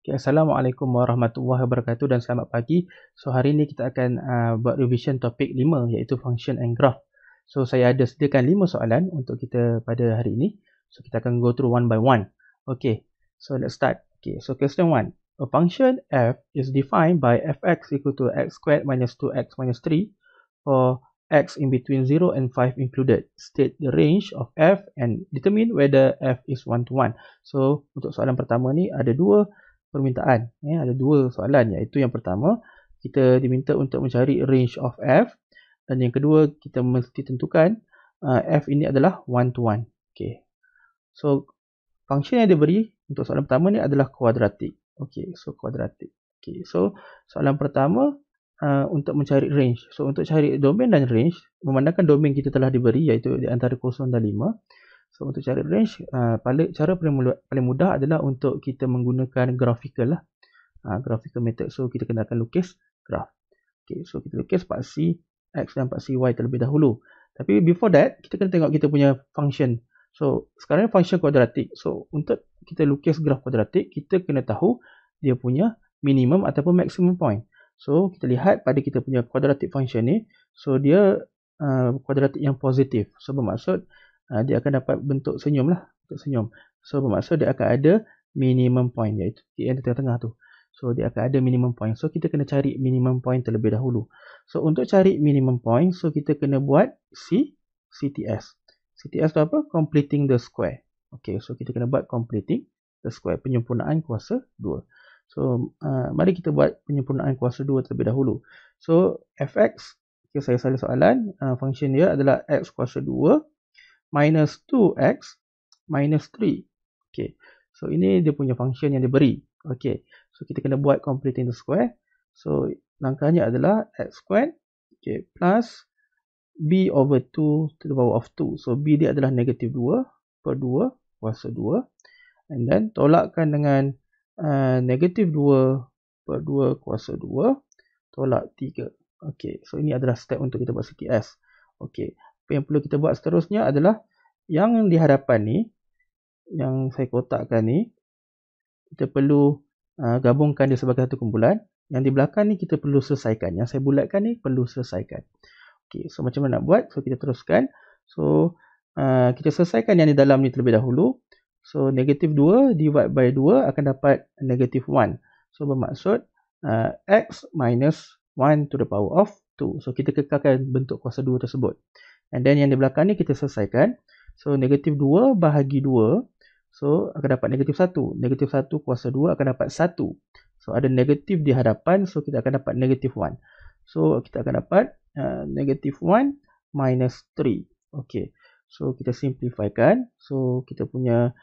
Okay, Assalamualaikum warahmatullahi wabarakatuh dan selamat pagi. So hari ini kita akan uh, buat revision topik 5 iaitu function and graph. So saya ada sediakan 5 soalan untuk kita pada hari ini. So kita akan go through one by one. Okay, so let's start. Okay, so question 1. A function f is defined by fx equal to x squared minus 2x minus 3 for x in between 0 and 5 included. State the range of f and determine whether f is 1 to 1. So untuk soalan pertama ni ada dua permintaan. Ya, ada dua soalan iaitu yang pertama, kita diminta untuk mencari range of F dan yang kedua, kita mesti tentukan uh, F ini adalah 1 to 1. Okay. So, function yang diberi untuk soalan pertama ni adalah kuadratik. Okay, so kuadratik. Okay, so soalan pertama uh, untuk mencari range. So, untuk cari domain dan range, memandangkan domain kita telah diberi iaitu di antara 0 dan So untuk cari range, uh, paling, cara paling, mulut, paling mudah adalah untuk kita menggunakan graphical lah. Uh, graphical method. So kita kena akan lukis graph. Okay, so kita lukis paksi X dan paksi Y terlebih dahulu. Tapi before that, kita kena tengok kita punya function. So sekarang function kuadratik. So untuk kita lukis graph kuadratik, kita kena tahu dia punya minimum ataupun maximum point. So kita lihat pada kita punya kuadratik function ni. So dia uh, kuadratik uh, yang positif. So bermaksud uh, dia akan dapat bentuk senyum lah bentuk senyum so bermaksud dia akan ada minimum point iaitu titik yang tengah-tengah tu so dia akan ada minimum point so kita kena cari minimum point terlebih dahulu so untuk cari minimum point so kita kena buat C CTS CTS tu apa? completing the square ok so kita kena buat completing the square penyempurnaan kuasa 2 so uh, mari kita buat penyempurnaan kuasa 2 terlebih dahulu so fx ok saya salah soalan uh, function dia adalah x kuasa minus 2x minus 3. Okay. So, ini dia punya function yang dia beri. Okay. So, kita kena buat completing the square. So, langkahnya adalah x squared okay, plus b over 2 to the power of 2. So, b dia adalah negative 2 per 2 kuasa 2. And then, tolakkan dengan uh, negative 2 per 2 kuasa 2 tolak 3. Okay. So, ini adalah step untuk kita buat CTS. Okay yang perlu kita buat seterusnya adalah yang di hadapan ni yang saya kotakkan ni kita perlu uh, gabungkan dia sebagai satu kumpulan yang di belakang ni kita perlu selesaikan yang saya bulatkan ni perlu selesaikan Ok, so macam mana nak buat so kita teruskan so uh, kita selesaikan yang di dalam ni terlebih dahulu so negative 2 divide by 2 akan dapat negative 1 so bermaksud uh, x minus 1 to the power of 2 so kita kekalkan bentuk kuasa 2 tersebut And then yang di belakang ni kita selesaikan. So negatif 2 bahagi 2. So akan dapat negatif 1. Negatif 1 kuasa 2 akan dapat 1. So ada negatif di hadapan. So kita akan dapat negatif 1. So kita akan dapat uh, negatif 1 minus 3. Okay. So kita simplifikan. So kita punya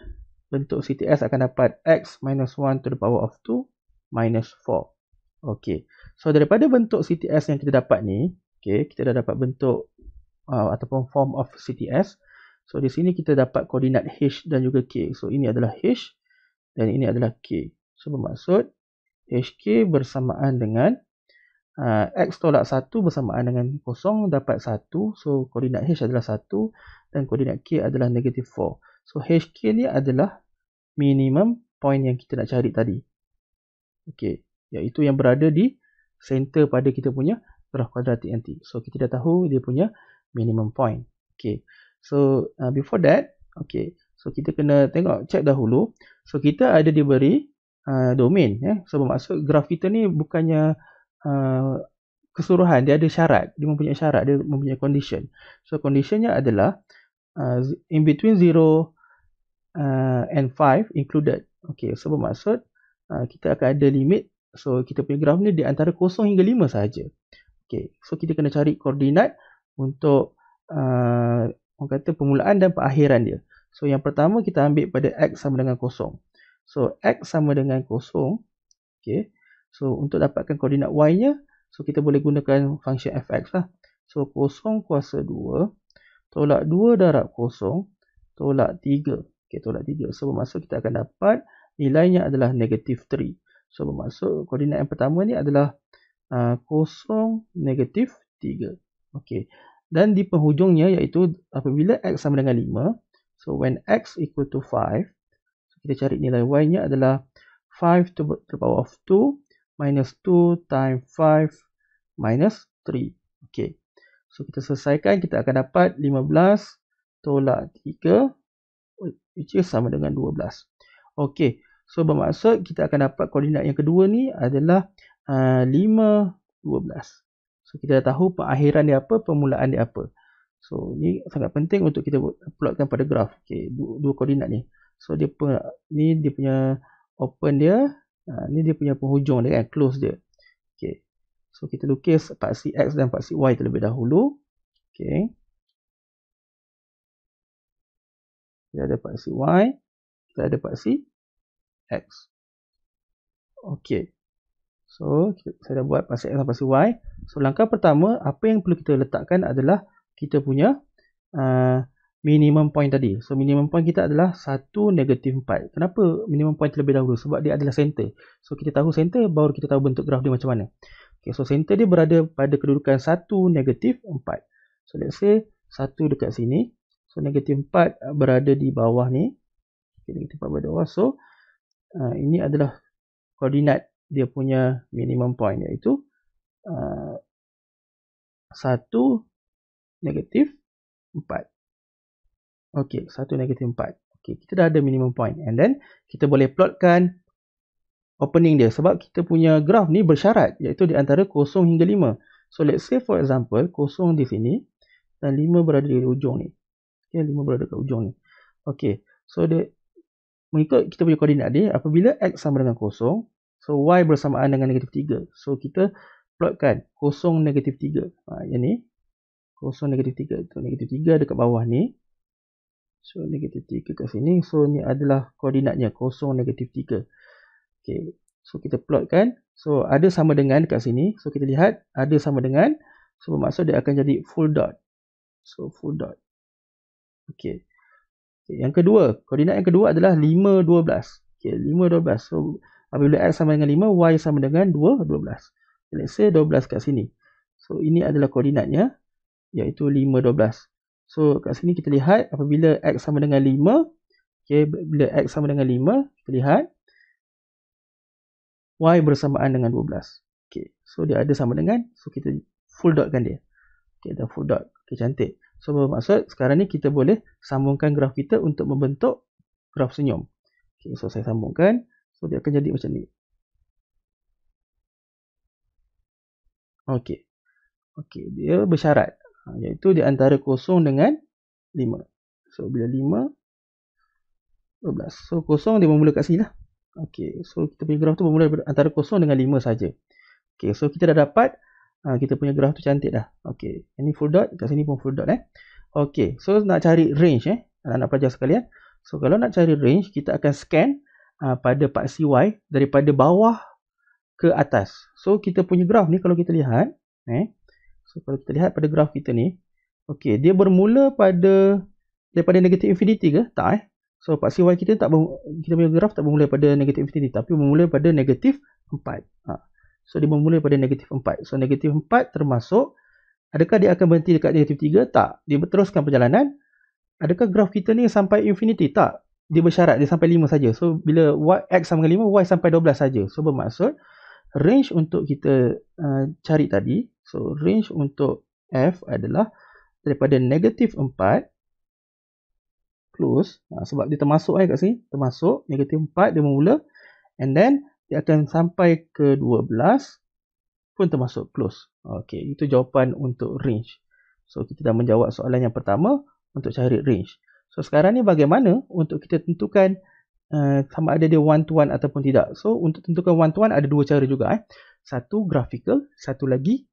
bentuk CTS akan dapat X minus 1 to the power of 2 minus 4. Okay. So daripada bentuk CTS yang kita dapat ni. Okay. Kita dah dapat bentuk uh, ataupun form of CTS. So di sini kita dapat koordinat H dan juga K. So ini adalah H dan ini adalah K. So bermaksud HK bersamaan dengan uh, X tolak 1 bersamaan dengan 0 dapat 1. So koordinat H adalah 1 dan koordinat K adalah negatif 4. So HK ni adalah minimum point yang kita nak cari tadi. Okay, iaitu yang berada di center pada kita punya graf kuadratik nanti. So kita dah tahu dia punya minimum point. Okay. So uh, before that, okay. So kita kena tengok check dahulu. So kita ada diberi uh, domain Eh. So bermaksud graf kita ni bukannya uh, keseluruhan, dia ada syarat. Dia mempunyai syarat, dia mempunyai condition. So conditionnya adalah uh, in between 0 uh, and 5 included. Okay. So bermaksud uh, kita akan ada limit. So kita punya graf ni di antara kosong hingga lima saja. Okay. So kita kena cari koordinat 0 untuk uh, orang kata permulaan dan perakhiran dia. So yang pertama kita ambil pada x sama dengan kosong. So x sama dengan kosong. Okay. So untuk dapatkan koordinat y-nya, so kita boleh gunakan function fx lah. So kosong kuasa 2, tolak 2 darab kosong, tolak 3. Okay, tolak 3. So bermaksud kita akan dapat nilainya adalah negatif 3. So bermaksud koordinat yang pertama ni adalah uh, kosong negatif 3. Okay dan di penghujungnya iaitu apabila x sama dengan 5 so when x equal to 5 so kita cari nilai y nya adalah 5 to the power of 2 minus 2 times 5 minus 3 okay? so kita selesaikan kita akan dapat 15 tolak 3 which is sama dengan 12 Okay, so bermaksud kita akan dapat koordinat yang kedua ni adalah uh, 5 12 So kita dah tahu perakhiran dia apa, permulaan dia apa. So ini sangat penting untuk kita plotkan pada graf. Okey, dua, dua koordinat ni. So dia pun ni dia punya open dia, ha, ni dia punya penghujung dia kan, close dia. Okey. So kita lukis paksi x dan paksi y terlebih dahulu. Okey. Kita ada paksi y, kita ada paksi x. Okey. So, saya dah buat pasal X dan pasal Y. So, langkah pertama, apa yang perlu kita letakkan adalah kita punya uh, minimum point tadi. So, minimum point kita adalah 1 negatif 4. Kenapa minimum point terlebih dahulu? Sebab dia adalah center. So, kita tahu center baru kita tahu bentuk graf dia macam mana. Okay, so, center dia berada pada kedudukan 1 negatif 4. So, let's say 1 dekat sini. So, negatif 4 berada di bawah ni. Okay, negatif 4 berada di bawah. So, uh, ini adalah koordinat dia punya minimum point iaitu uh, satu negatif empat. Okey, satu negatif empat. Okey, kita dah ada minimum point. And then, kita boleh plotkan opening dia. Sebab kita punya graf ni bersyarat. Iaitu di antara kosong hingga lima. So, let's say for example, kosong di sini. Dan lima berada di ujung ni. Okey, lima berada di ujung ni. Okey, so dia mengikut kita punya koordinat dia Apabila x sama dengan kosong, So y bersamaan dengan negatif 3. So kita plotkan kosong negatif 3. Ha, yang ni. Kosong negatif 3. So negatif 3 kat bawah ni. So negatif 3 kat sini. So ni adalah koordinatnya kosong negatif 3. Okay. So kita plotkan. So ada sama dengan kat sini. So kita lihat ada sama dengan. So bermaksud dia akan jadi full dot. So full dot. Okay. okay. Yang kedua. Koordinat yang kedua adalah 5, 12. Okay. 5, 12. So Apabila X sama dengan 5, Y sama dengan 2, 12. Let's say 12 kat sini. So, ini adalah koordinatnya, iaitu 5, 12. So, kat sini kita lihat apabila X sama dengan 5, okay, bila X sama dengan 5, kita lihat Y bersamaan dengan 12. Okay, so dia ada sama dengan, so kita full dotkan dia. Okay, dah full dot. Okay, cantik. So, bermaksud sekarang ni kita boleh sambungkan graf kita untuk membentuk graf senyum. Okay, so saya sambungkan. So dia akan jadi macam ni. Okey. Okey, dia bersyarat. Ha, iaitu di antara kosong dengan 5. So bila 5 12. So kosong dia bermula kat sini lah. Okey. So kita punya graf tu bermula antara kosong dengan 5 saja. Okey, so kita dah dapat ha, kita punya graf tu cantik dah. Okey. Ini full dot, kat sini pun full dot eh. Okey. So nak cari range eh. Anak-anak pelajar sekalian. So kalau nak cari range, kita akan scan Uh, pada paksi Y daripada bawah ke atas. So kita punya graf ni kalau kita lihat. Eh, so kalau kita lihat pada graf kita ni. okey, dia bermula pada daripada negatif infinity ke? Tak eh. So paksi Y kita tak kita punya graf tak bermula pada negatif infinity tapi bermula pada negatif 4. Ha. So dia bermula pada negatif 4. So negatif 4 termasuk adakah dia akan berhenti dekat negatif 3? Tak. Dia berteruskan perjalanan. Adakah graf kita ni sampai infinity? Tak dia bersyarat dia sampai 5 saja. So bila y, x sama dengan 5, y sampai 12 saja. So bermaksud range untuk kita uh, cari tadi, so range untuk f adalah daripada negatif 4 plus uh, sebab dia termasuk eh, kat sini, termasuk negatif 4 dia mula, and then dia akan sampai ke 12 pun termasuk plus. Okay, itu jawapan untuk range. So kita dah menjawab soalan yang pertama untuk cari range. So sekarang ni bagaimana untuk kita tentukan uh, sama ada dia one to one ataupun tidak. So untuk tentukan one to one ada dua cara juga. Eh. Satu graphical, satu lagi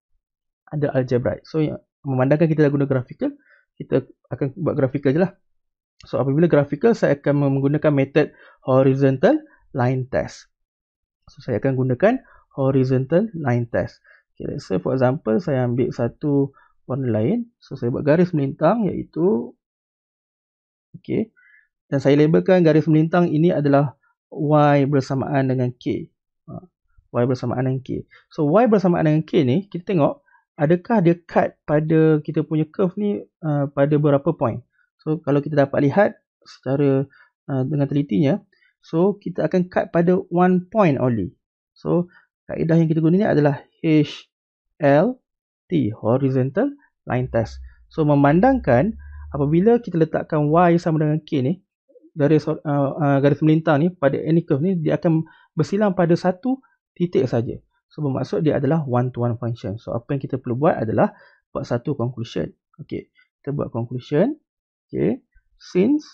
ada algebra. So memandangkan kita dah guna graphical, kita akan buat graphical je lah. So apabila graphical, saya akan menggunakan method horizontal line test. So saya akan gunakan horizontal line test. Okay, let's say for example saya ambil satu warna lain. So saya buat garis melintang iaitu okey dan saya labelkan garis melintang ini adalah y bersamaan dengan k ha, y bersamaan dengan k so y bersamaan dengan k ni kita tengok adakah dia cut pada kita punya curve ni uh, pada berapa point so kalau kita dapat lihat secara uh, dengan telitinya so kita akan cut pada one point only so kaedah yang kita guna ni adalah hlt horizontal line test so memandangkan apabila kita letakkan y sama dengan k ni dari uh, uh, garis melintang ni pada any curve ni dia akan bersilang pada satu titik saja. So bermaksud dia adalah one to one function. So apa yang kita perlu buat adalah buat satu conclusion. Okey. Kita buat conclusion. Okey. Since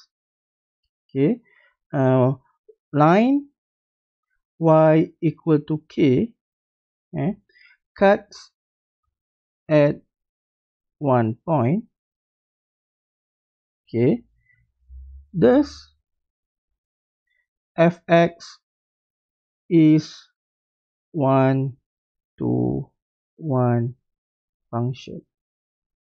okey uh, line y equal to k eh, cuts at one point Okay. Thus, fx is 1 to 1 function.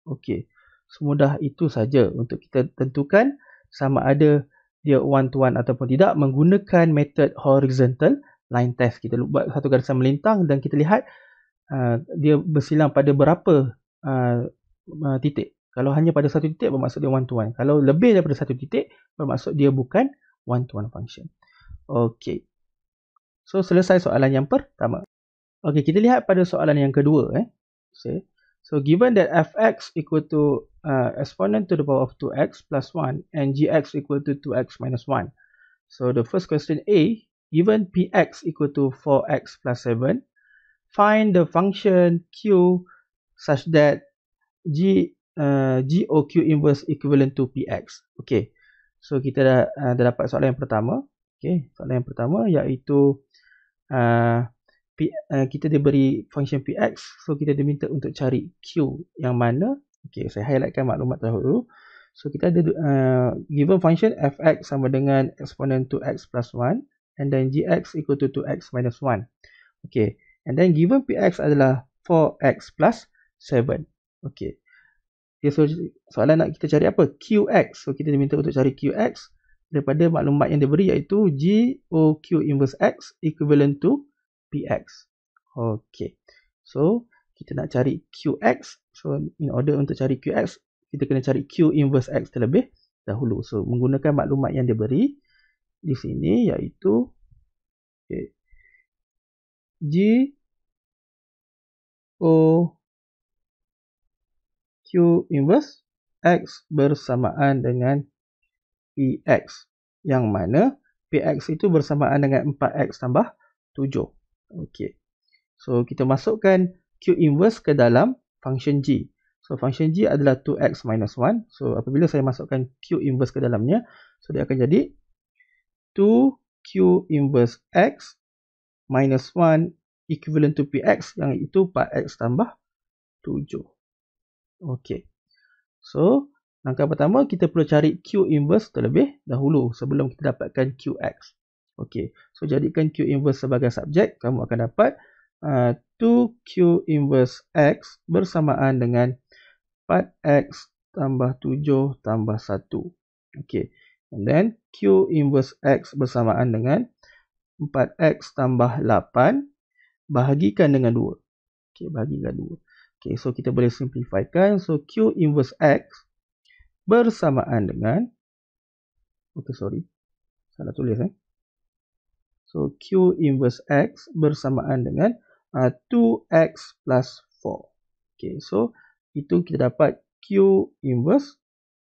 Okay. Semudah itu saja untuk kita tentukan sama ada dia 1 to 1 ataupun tidak menggunakan method horizontal line test. Kita buat satu garisan melintang dan kita lihat uh, dia bersilang pada berapa uh, uh, titik. Kalau hanya pada satu titik bermaksud dia one to one. Kalau lebih daripada satu titik bermaksud dia bukan one to one function. Okey. So selesai soalan yang pertama. Okey, kita lihat pada soalan yang kedua eh. Okay. So given that fx equal to uh, exponent to the power of 2x plus 1 and gx equal to 2x minus 1. So the first question A, given px equal to 4x plus 7, find the function q such that g Uh, G O Q inverse equivalent to P X. Okay. So kita dah, uh, dah dapat soalan yang pertama. Okay. Soalan yang pertama iaitu uh, P, uh, kita diberi function P X. So kita diminta untuk cari Q yang mana. Okay. Saya highlightkan maklumat terlebih dulu. So kita ada uh, given function F X sama dengan exponent 2 X plus 1 and then G X equal to 2 X minus 1. Okay. And then given P X adalah 4 X plus 7. Okay. Okay, so soalan nak kita cari apa? QX. So kita diminta untuk cari QX daripada maklumat yang diberi iaitu GOQ inverse X equivalent to PX. Okay. So kita nak cari QX. So in order untuk cari QX, kita kena cari Q inverse X terlebih dahulu. So menggunakan maklumat yang diberi di sini iaitu okay, o inverse x bersamaan dengan px yang mana px itu bersamaan dengan 4x tambah 7. Okey. So kita masukkan q inverse ke dalam function g. So function g adalah 2x minus 1. So apabila saya masukkan q inverse ke dalamnya, so dia akan jadi 2q inverse x minus 1 equivalent to px yang itu 4x tambah 7. Okey. So, langkah pertama kita perlu cari Q inverse terlebih dahulu sebelum kita dapatkan QX. Okey. So, jadikan Q inverse sebagai subjek, kamu akan dapat uh, 2Q inverse X bersamaan dengan 4X tambah 7 tambah 1. Okey. And then, Q inverse X bersamaan dengan 4X tambah 8 bahagikan dengan 2. Okey, bahagikan 2. Okay, so kita boleh simplifikan. So Q inverse X bersamaan dengan Okay, sorry. Salah tulis eh. So Q inverse X bersamaan dengan uh, 2X plus 4. Okay, so itu kita dapat Q inverse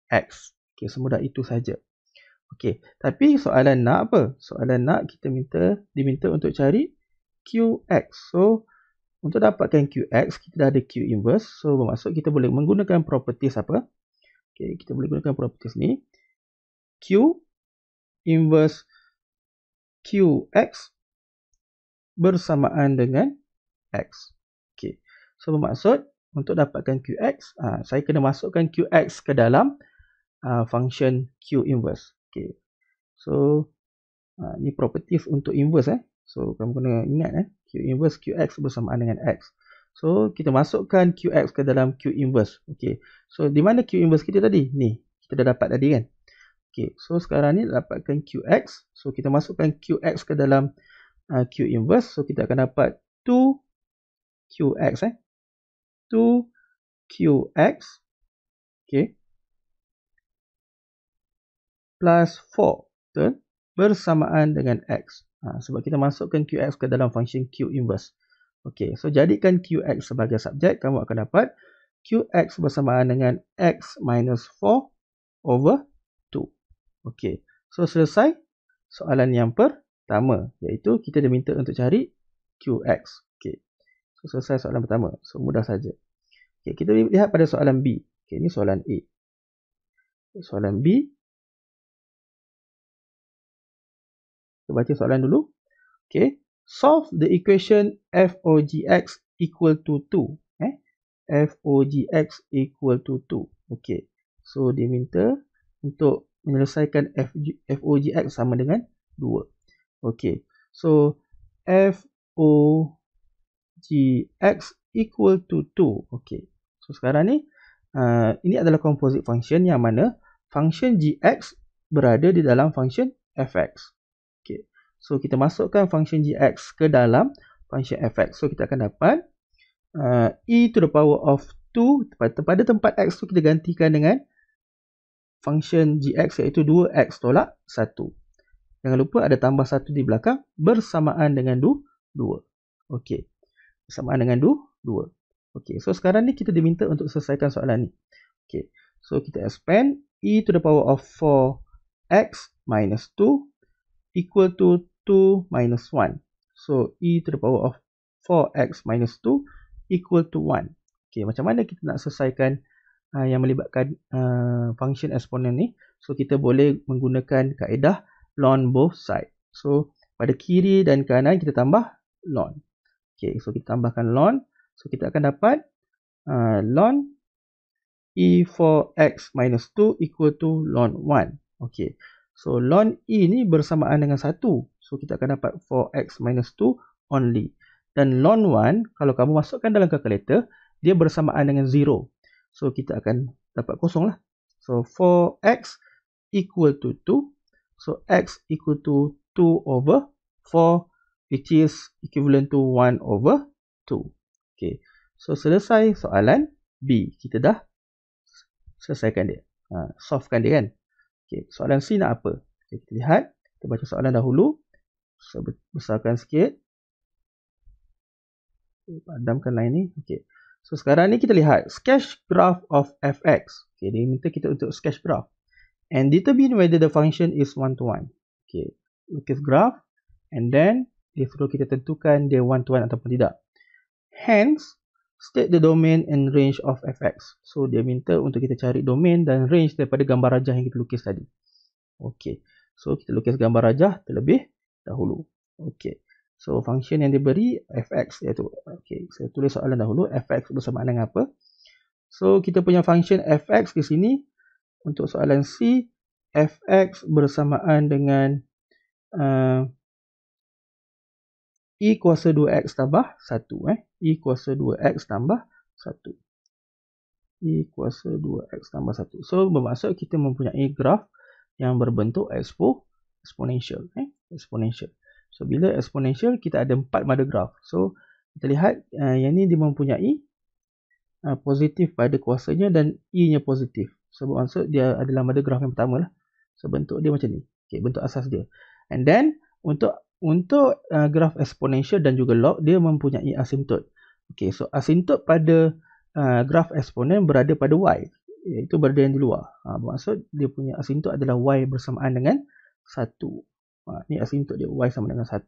X. Okay, semudah itu saja. Okay, tapi soalan nak apa? Soalan nak kita minta diminta untuk cari QX. So, untuk dapatkan QX, kita dah ada Q inverse. So, bermaksud kita boleh menggunakan properties apa? Okay, kita boleh gunakan properties ni. Q inverse QX bersamaan dengan X. Okay. So, bermaksud untuk dapatkan QX, ah, saya kena masukkan QX ke dalam ah, function Q inverse. Okay. So, ah, ni properties untuk inverse. eh. So, kamu kena ingat. eh inverse qx bersamaan dengan x. So kita masukkan qx ke dalam q inverse. Okey. So di mana q inverse kita tadi? Ni. Kita dah dapat tadi kan. Okey. So sekarang ni dapatkan qx. So kita masukkan qx ke dalam uh, q inverse. So kita akan dapat 2 qx eh. 2 qx. Okey. plus 4 betul bersamaan dengan x. Ha, sebab kita masukkan QX ke dalam function Q inverse. Okey, so jadikan QX sebagai subjek, kamu akan dapat QX bersamaan dengan X minus 4 over 2. Okey, so selesai soalan yang pertama iaitu kita diminta untuk cari QX. Okey, so selesai soalan pertama. So mudah saja. Okey, kita lihat pada soalan B. Okey, ini soalan A. Soalan B, Kita baca soalan dulu. Okay. Solve the equation f o g x equal to 2. Eh? f o g x equal to 2. Okay. So, dia minta untuk menyelesaikan f o g x sama dengan 2. Okay. So, f o g x equal to 2. Okay. So, sekarang ni, uh, ini adalah composite function yang mana function x berada di dalam function FX. So kita masukkan function gx ke dalam function fx. So kita akan dapat uh, e to the power of 2 pada tempat x tu kita gantikan dengan function gx iaitu 2x tolak 1. Jangan lupa ada tambah 1 di belakang bersamaan dengan 2. Okey. Bersamaan dengan 2. Okey. So sekarang ni kita diminta untuk selesaikan soalan ni. Okey. So kita expand e to the power of 4x minus 2 equal to 2 minus 1. So, e to the power of 4x minus 2 equal to 1. Okay, macam mana kita nak selesaikan uh, yang melibatkan uh, function eksponen ni? So, kita boleh menggunakan kaedah ln both side. So, pada kiri dan kanan kita tambah ln. Okay, so kita tambahkan ln. So, kita akan dapat uh, ln e4x minus 2 equal to ln 1. Okay. So ln E ni bersamaan dengan 1. So kita akan dapat 4x minus 2 only. Dan ln 1 kalau kamu masukkan dalam kalkulator dia bersamaan dengan 0. So kita akan dapat kosong lah. So 4x equal to 2. So x equal to 2 over 4 which is equivalent to 1 over 2. Okay. So selesai soalan B. Kita dah selesaikan dia. Ha, softkan dia kan. Okey, soalan C nak apa? Okay, kita lihat, kita baca soalan dahulu. Saya besarkan sikit. Padamkan line ni. Okey. So sekarang ni kita lihat sketch graph of fx. Okey, dia minta kita untuk sketch graph. And determine whether the function is one to one. Okey. Look at graph and then dia suruh kita tentukan dia one to one ataupun tidak. Hence, state the domain and range of fx. So dia minta untuk kita cari domain dan range daripada gambar rajah yang kita lukis tadi. Okey. So kita lukis gambar rajah terlebih dahulu. Okey. So function yang diberi fx iaitu okey, saya tulis soalan dahulu fx bersamaan dengan apa? So kita punya function fx di sini untuk soalan C fx bersamaan dengan uh, e kuasa 2x tambah 1 eh e kuasa 2x tambah 1 e kuasa 2x tambah 1 so bermaksud kita mempunyai graf yang berbentuk expo, exponential eh exponential so bila exponential kita ada empat mother graf so kita lihat uh, yang ni dia mempunyai uh, positif pada kuasanya dan e nya positif so bermaksud dia adalah mother graf yang lah. so bentuk dia macam ni okey bentuk asas dia and then untuk untuk uh, graf eksponensial dan juga log dia mempunyai asimptot. Okey, so asimptot pada uh, graf eksponen berada pada y iaitu berada yang di luar. Ha, maksud dia punya asimptot adalah y bersamaan dengan 1. Ha, ni asimptot dia y sama dengan 1.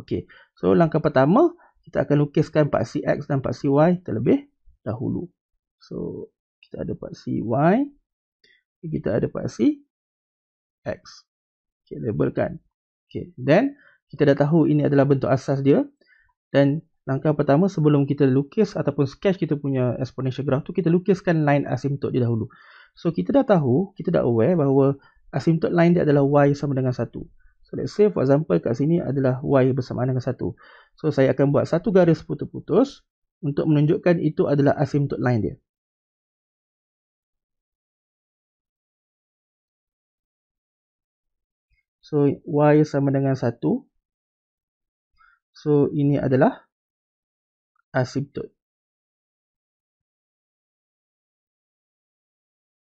Okey. So langkah pertama kita akan lukiskan paksi x dan paksi y terlebih dahulu. So kita ada paksi y kita ada paksi x. Okey, labelkan. Okey, then kita dah tahu ini adalah bentuk asas dia dan langkah pertama sebelum kita lukis ataupun sketch kita punya exponential graph tu kita lukiskan line asymptote dia dahulu so kita dah tahu kita dah aware bahawa asymptote line dia adalah y sama dengan 1 so let's say for example kat sini adalah y bersamaan dengan 1 so saya akan buat satu garis putus-putus untuk menunjukkan itu adalah asymptote line dia so y sama dengan 1 So ini adalah asimptot.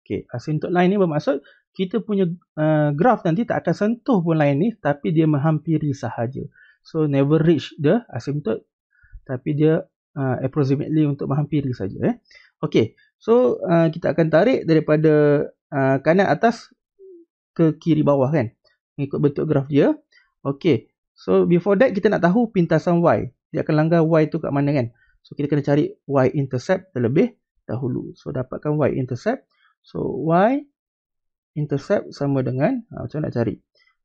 Okey, asimptot line ni bermaksud kita punya uh, graf nanti tak akan sentuh pun line ni tapi dia menghampiri sahaja. So never reach the asimptot tapi dia uh, approximately untuk menghampiri saja eh. Okey. So uh, kita akan tarik daripada uh, kanan atas ke kiri bawah kan. Mengikut bentuk graf dia. Okey. So before that kita nak tahu pintasan Y. Dia akan langgar Y tu kat mana kan. So kita kena cari Y intercept terlebih dahulu. So dapatkan Y intercept. So Y intercept sama dengan ha, macam nak cari.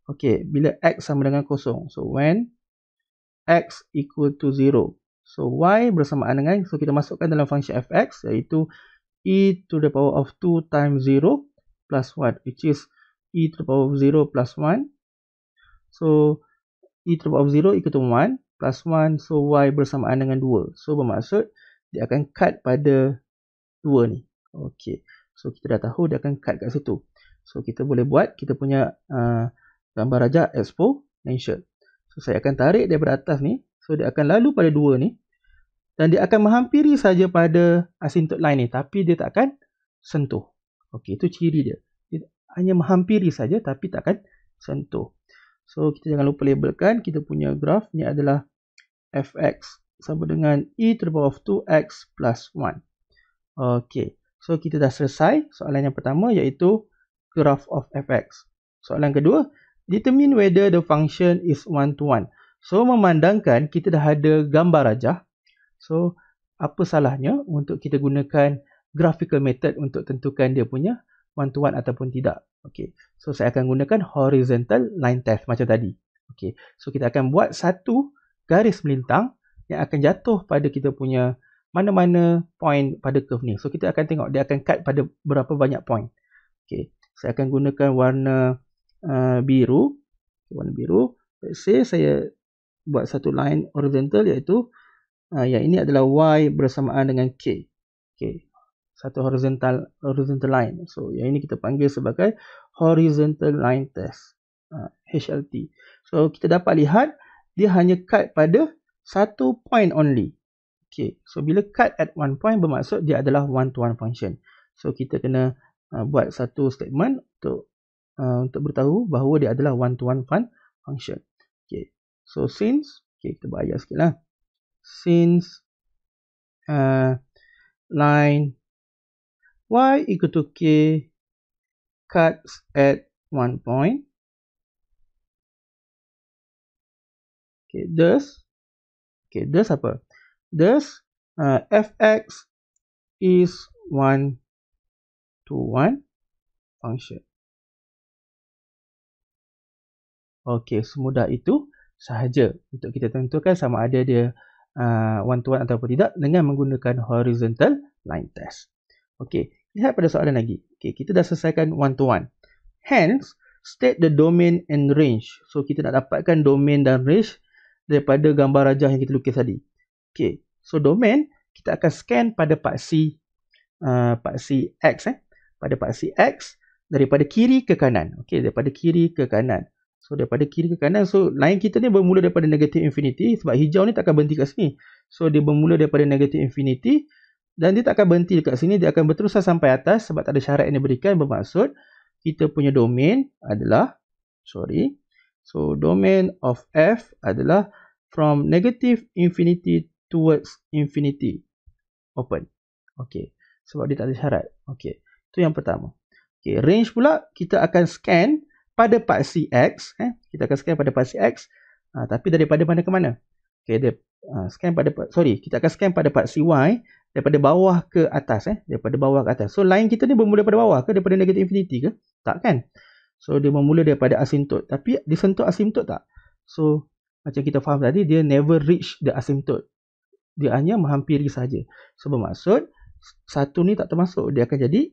Okay bila X sama dengan kosong. So when X equal to zero. So Y bersamaan dengan. So kita masukkan dalam function fx iaitu e to the power of 2 times 0 plus 1 which is e to the power of 0 plus 1. So e to the power of 0 equal to 1 plus 1 so y bersamaan dengan 2 so bermaksud dia akan cut pada 2 ni ok so kita dah tahu dia akan cut kat situ so kita boleh buat kita punya uh, gambar rajak expo mention so saya akan tarik daripada atas ni so dia akan lalu pada 2 ni dan dia akan menghampiri saja pada asintot line ni tapi dia tak akan sentuh ok itu ciri dia dia hanya menghampiri saja tapi tak akan sentuh So kita jangan lupa labelkan kita punya graf ni adalah fx sama dengan e to the power of 2x plus 1. Okay. So kita dah selesai soalan yang pertama iaitu graf of fx. Soalan kedua, determine whether the function is one to one. So memandangkan kita dah ada gambar rajah. So apa salahnya untuk kita gunakan graphical method untuk tentukan dia punya one-to-one ataupun tidak. Okay. So, saya akan gunakan horizontal line test macam tadi. Okay. So, kita akan buat satu garis melintang yang akan jatuh pada kita punya mana-mana point pada curve ni. So, kita akan tengok dia akan cut pada berapa banyak point. Okay. Saya akan gunakan warna uh, biru. Warna biru. Let's say saya buat satu line horizontal iaitu uh, yang ini adalah Y bersamaan dengan K. Okay satu horizontal horizontal line. So yang ini kita panggil sebagai horizontal line test. Uh, HLT. So kita dapat lihat dia hanya cut pada satu point only. Okay. So bila cut at one point bermaksud dia adalah one to one function. So kita kena uh, buat satu statement untuk uh, untuk bertahu bahawa dia adalah one to one fun function. Okay. So since okay, kita bayar sikit lah. Since uh, line y equal to k cuts at one point. Okay, thus, okay, thus apa? Thus, uh, x is one to one function. Okay, semudah itu sahaja untuk kita tentukan sama ada dia uh, one to one atau tidak dengan menggunakan horizontal line test. Okay lihat pada soalan lagi. Okay, kita dah selesaikan one to one. Hence, state the domain and range. So, kita nak dapatkan domain dan range daripada gambar rajah yang kita lukis tadi. Okay, so domain, kita akan scan pada paksi, uh, paksi X. Eh? Pada paksi X, daripada kiri ke kanan. Okay, daripada kiri ke kanan. So, daripada kiri ke kanan. So, line kita ni bermula daripada negative infinity. Sebab hijau ni tak akan berhenti kat sini. So, dia bermula daripada negative infinity dan dia tak akan berhenti dekat sini dia akan berterusan sampai atas sebab tak ada syarat yang diberikan bermaksud kita punya domain adalah sorry so domain of f adalah from negative infinity towards infinity open okey sebab dia tak ada syarat okey tu yang pertama okey range pula kita akan scan pada paksi x eh kita akan scan pada paksi x ha, tapi daripada mana ke mana okey dia Uh, scan pada sorry kita akan scan pada paksi y daripada bawah ke atas eh daripada bawah ke atas so line kita ni bermula daripada bawah ke daripada negative infinity ke tak kan so dia bermula daripada asimptot tapi disentuh asimptot tak so macam kita faham tadi dia never reach the asimptot dia hanya menghampiri saja so bermaksud satu ni tak termasuk dia akan jadi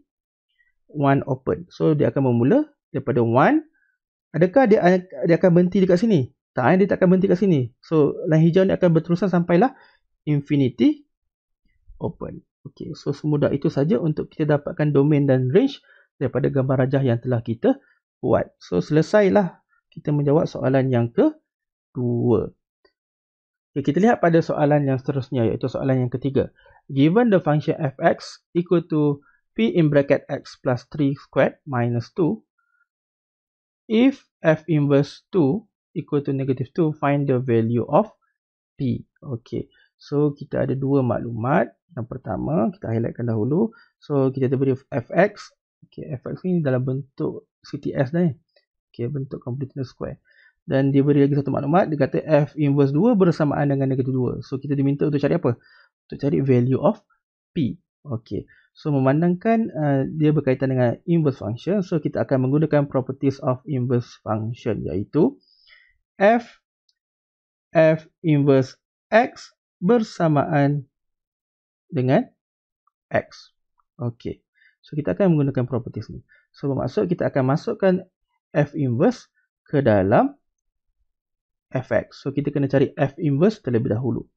one open so dia akan bermula daripada one adakah dia eh, dia akan berhenti dekat sini tak eh, dia tak akan berhenti dekat sini so line hijau ni akan berterusan sampailah infinity open. Okey, so semudah itu saja untuk kita dapatkan domain dan range daripada gambar rajah yang telah kita buat. So selesailah kita menjawab soalan yang ke-2. Okay, kita lihat pada soalan yang seterusnya iaitu soalan yang ketiga. Given the function fx equal to p in bracket x plus 3 squared minus 2, if f inverse 2 equal to negative 2, find the value of p. Okay. So kita ada dua maklumat. Yang pertama kita highlightkan dahulu. So kita diberi fx. Okay, fx ni dalam bentuk CTS dah. Okay, bentuk completeness square. Dan dia beri lagi satu maklumat. Dia kata f inverse 2 bersamaan dengan negatif 2. So kita diminta untuk cari apa? Untuk cari value of p. Okay. So memandangkan uh, dia berkaitan dengan inverse function. So kita akan menggunakan properties of inverse function iaitu f f inverse x bersamaan dengan X. Okey. So kita akan menggunakan properties ni. So bermaksud kita akan masukkan F inverse ke dalam FX. So kita kena cari F inverse terlebih dahulu.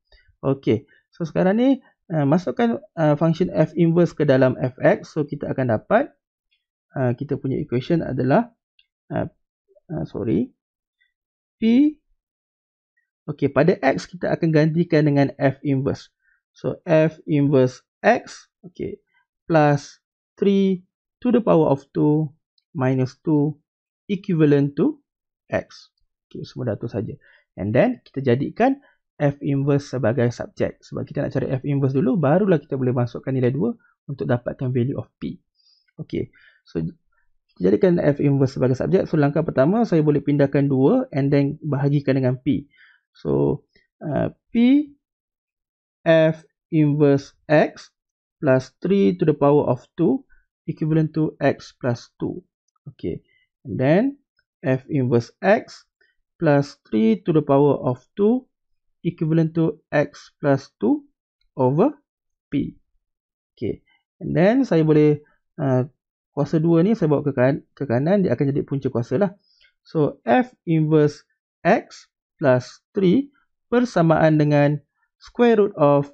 Okey. So sekarang ni uh, masukkan uh, function F inverse ke dalam FX. So kita akan dapat uh, kita punya equation adalah uh, uh, sorry P Okey, pada X kita akan gantikan dengan F inverse. So, F inverse X, okey, plus 3 to the power of 2 minus 2 equivalent to X. Okey, semua dah tu saja. And then, kita jadikan F inverse sebagai subjek. Sebab kita nak cari F inverse dulu, barulah kita boleh masukkan nilai 2 untuk dapatkan value of P. Okey, so kita jadikan F inverse sebagai subjek. So, langkah pertama, saya boleh pindahkan 2 and then bahagikan dengan P. So uh, P F inverse X plus 3 to the power of 2 equivalent to X plus 2. Okay. And then F inverse X plus 3 to the power of 2 equivalent to X plus 2 over P. Okay. And then saya boleh uh, kuasa 2 ni saya bawa ke, kan ke kanan dia akan jadi punca kuasa lah. So F inverse X plus 3 persamaan dengan square root of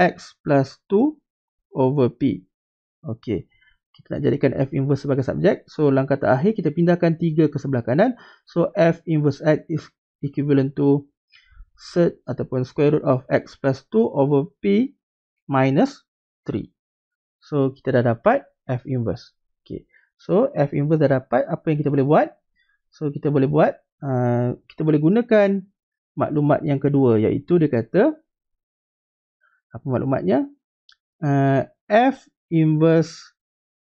x plus 2 over p. Okey. Kita nak jadikan f inverse sebagai subjek. So langkah terakhir kita pindahkan 3 ke sebelah kanan. So f inverse x is equivalent to set ataupun square root of x plus 2 over p minus 3. So kita dah dapat f inverse. Okey. So f inverse dah dapat apa yang kita boleh buat? So kita boleh buat Ah, kita boleh gunakan maklumat yang kedua iaitu dia kata apa maklumatnya uh, F inverse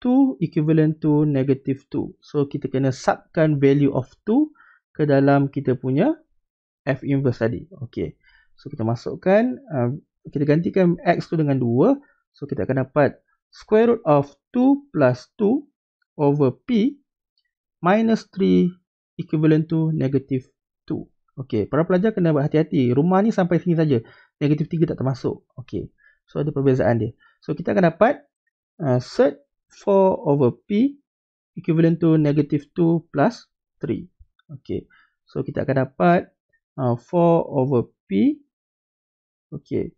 2 equivalent to negative 2 so kita kena subkan value of 2 ke dalam kita punya F inverse tadi okay. so kita masukkan uh, kita gantikan X tu dengan 2 so kita akan dapat square root of 2 plus 2 over P minus 3 equivalent to negative 2. Okay, para pelajar kena berhati-hati. Rumah ni sampai sini saja. Negative 3 tak termasuk. Okay, so ada perbezaan dia. So, kita akan dapat uh, cert 4 over P equivalent to negative 2 plus 3. Okay, so kita akan dapat uh, 4 over P okay,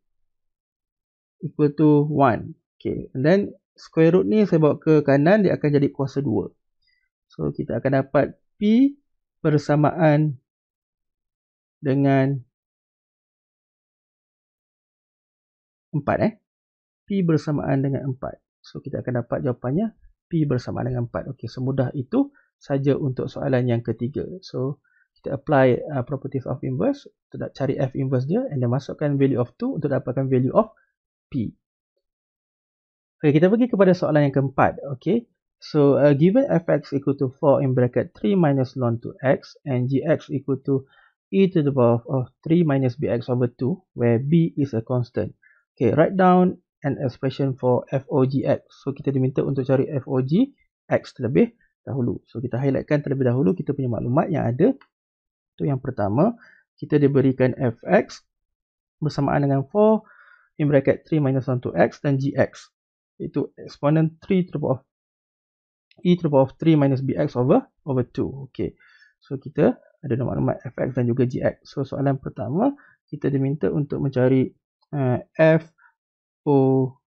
equal to 1. Okay, and then square root ni saya bawa ke kanan dia akan jadi kuasa 2. So, kita akan dapat P bersamaan dengan 4 eh. P bersamaan dengan 4. So kita akan dapat jawapannya P bersamaan dengan 4. Okey, semudah itu saja untuk soalan yang ketiga. So kita apply uh, property of inverse, kita nak cari F inverse dia and then masukkan value of 2 untuk dapatkan value of P. Okey, kita pergi kepada soalan yang keempat. Okey. So uh, given fx equal to 4 in bracket 3 minus ln to x and gx equal to e to the power of 3 minus bx over 2 where b is a constant. Okay, write down an expression for fogx. So kita diminta untuk cari fogx terlebih dahulu. So kita highlightkan terlebih dahulu kita punya maklumat yang ada. Itu yang pertama, kita diberikan fx bersamaan dengan 4 in bracket 3 minus ln to x dan gx. Itu eksponen 3 to the power of e to the power of 3 minus bx over over 2. Okay. So, kita ada nama-nama maklumat fx dan juga gx. So, soalan pertama, kita diminta untuk mencari uh, f o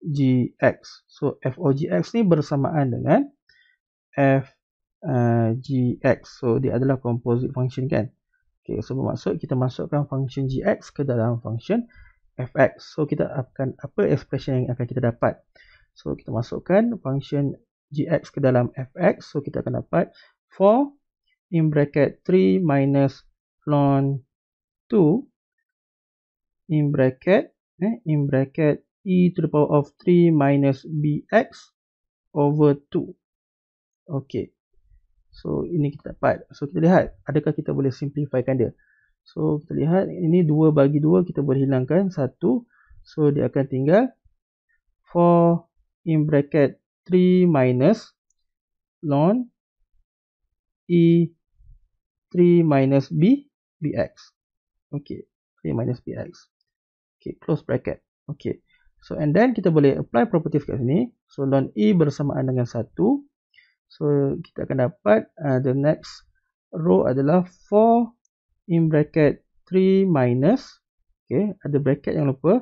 g x. So, f o g x ni bersamaan dengan f uh, g x. So, dia adalah composite function kan. Okay. So, bermaksud kita masukkan function x ke dalam function x. So, kita akan apa expression yang akan kita dapat. So, kita masukkan function gx ke dalam fx. So, kita akan dapat 4 in bracket 3 minus ln 2 in bracket eh, in bracket e to the power of 3 minus bx over 2. Okay. So, ini kita dapat. So, kita lihat adakah kita boleh simplifikan dia. So, kita lihat ini 2 bagi 2 kita boleh hilangkan 1. So, dia akan tinggal 4 in bracket 3 minus ln e 3 minus b bx. Okay. 3 minus bx. Okay. Close bracket. Okay. So and then kita boleh apply property kat sini. So ln e bersamaan dengan 1. So kita akan dapat uh, the next row adalah 4 in bracket 3 minus. Okay. Ada bracket yang lupa.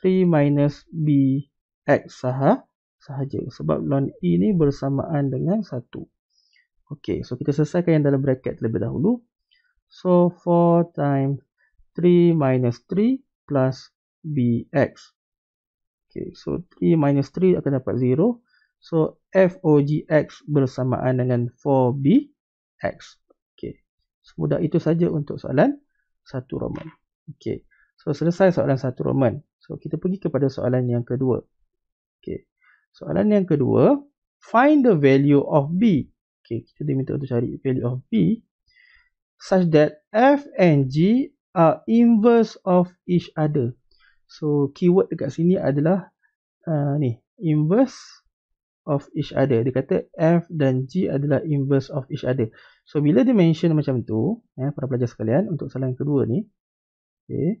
3 minus bx sahaja sahaja sebab ln e ni bersamaan dengan 1 ok so kita selesaikan yang dalam bracket terlebih dahulu so 4 times 3 minus 3 plus bx ok so 3 minus 3 akan dapat 0 so f o g x bersamaan dengan 4 x. ok semudah itu saja untuk soalan 1 roman ok so selesai soalan 1 roman so kita pergi kepada soalan yang kedua Okay. Soalan yang kedua, find the value of B. Okay, kita diminta untuk cari value of B such that F and G are inverse of each other. So, keyword dekat sini adalah uh, ni, inverse of each other. Dia kata F dan G adalah inverse of each other. So, bila dia mention macam tu, eh, para pelajar sekalian, untuk soalan yang kedua ni, okay,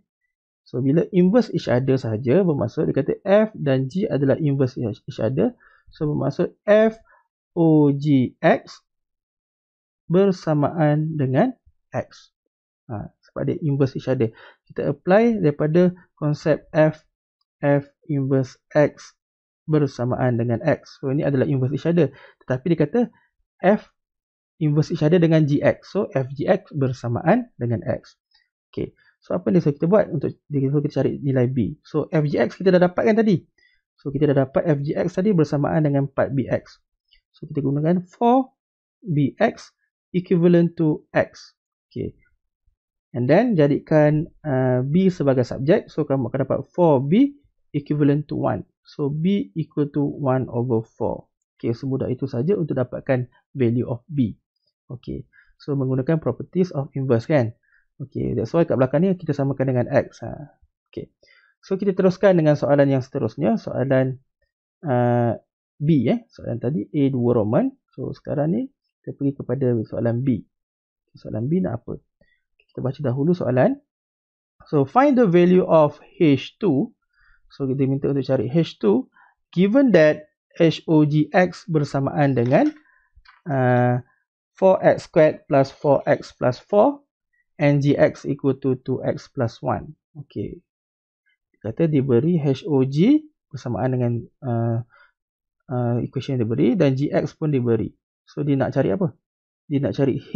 So bila inverse each other sahaja bermaksud dia kata F dan G adalah inverse each other. So bermaksud F O G X bersamaan dengan X. Ha, sebab dia inverse each other. Kita apply daripada konsep F F inverse X bersamaan dengan X. So ini adalah inverse each other. Tetapi dia kata F inverse each other dengan x, So f g x bersamaan dengan X. Okay. So apa yang kita buat untuk so, kita cari nilai B. So FGX kita dah dapat kan tadi. So kita dah dapat FGX tadi bersamaan dengan 4BX. So kita gunakan 4BX equivalent to X. Okay. And then jadikan uh, B sebagai subjek. So kamu akan dapat 4B equivalent to 1. So B equal to 1 over 4. Okay semudah itu saja untuk dapatkan value of B. Okay. So menggunakan properties of inverse kan. Okey, that's why kat belakang ni kita samakan dengan X. Ha. Okay. So, kita teruskan dengan soalan yang seterusnya. Soalan uh, B. Eh. Soalan tadi A2 Roman. So, sekarang ni kita pergi kepada soalan B. Soalan B nak apa? Kita baca dahulu soalan. So, find the value of H2. So, kita minta untuk cari H2. Given that HOGX bersamaan dengan uh, 4X squared plus 4X plus 4 ngx equal to 2x plus 1. Okey. Kata diberi HOG bersamaan dengan uh, uh, equation yang diberi dan gx pun diberi. So dia nak cari apa? Dia nak cari h.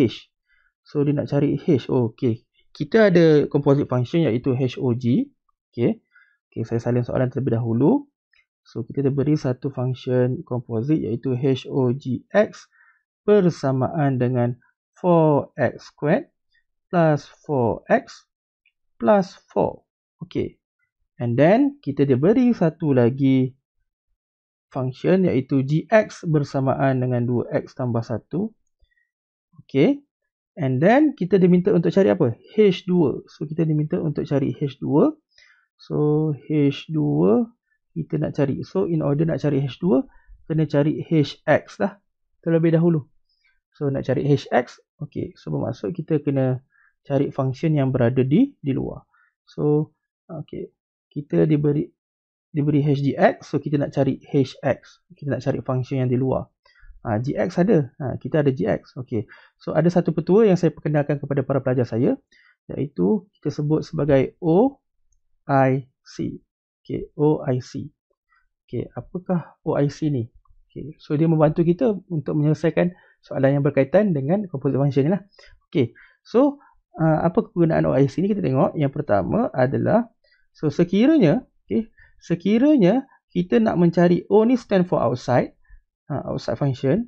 So dia nak cari h. Oh, Okey. Kita ada composite function iaitu HOG. Okey. Okey, saya salin soalan terlebih dahulu. So kita diberi satu function composite iaitu HOGx bersamaan dengan 4x squared plus 4x plus 4. Okay. And then kita dia beri satu lagi function iaitu gx bersamaan dengan 2x tambah 1. Okay. And then kita diminta untuk cari apa? H2. So kita diminta untuk cari H2. So H2 kita nak cari. So in order nak cari H2, kena cari Hx lah terlebih dahulu. So nak cari Hx, okay. So bermaksud kita kena cari function yang berada di di luar. So, okay. Kita diberi diberi hgx, so kita nak cari hx. Kita nak cari function yang di luar. Ha, gx ada. Ha, kita ada gx. Okay. So, ada satu petua yang saya perkenalkan kepada para pelajar saya. Iaitu, kita sebut sebagai oic. Okay, oic. Okay, apakah oic ni? Okay, so dia membantu kita untuk menyelesaikan soalan yang berkaitan dengan composite function ni lah. Okay, so... Ah, apa kegunaan OIC ni kita tengok yang pertama adalah so sekiranya okey sekiranya kita nak mencari O ni stand for outside uh, outside function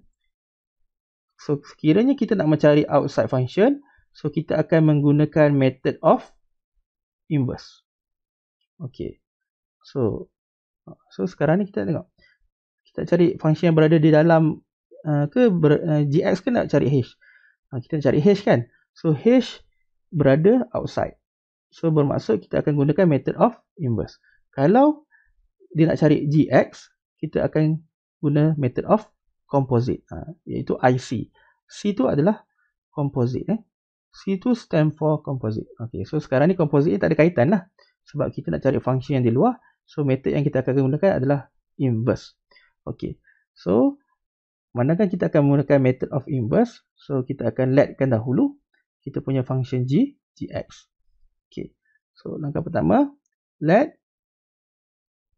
so sekiranya kita nak mencari outside function so kita akan menggunakan method of inverse okey so so sekarang ni kita tengok kita cari function yang berada di dalam uh, ke ber, uh, gx ke nak cari h uh, kita nak cari h kan so h berada outside. So bermaksud kita akan gunakan method of inverse. Kalau dia nak cari GX, kita akan guna method of composite ha, iaitu IC. C tu adalah composite. Eh. C tu stand for composite. Okay, so sekarang ni composite ni tak ada kaitan lah. Sebab kita nak cari function yang di luar. So method yang kita akan gunakan adalah inverse. Okay, so manakah kita akan menggunakan method of inverse. So kita akan letkan dahulu kita punya function g gx. Okay. So langkah pertama let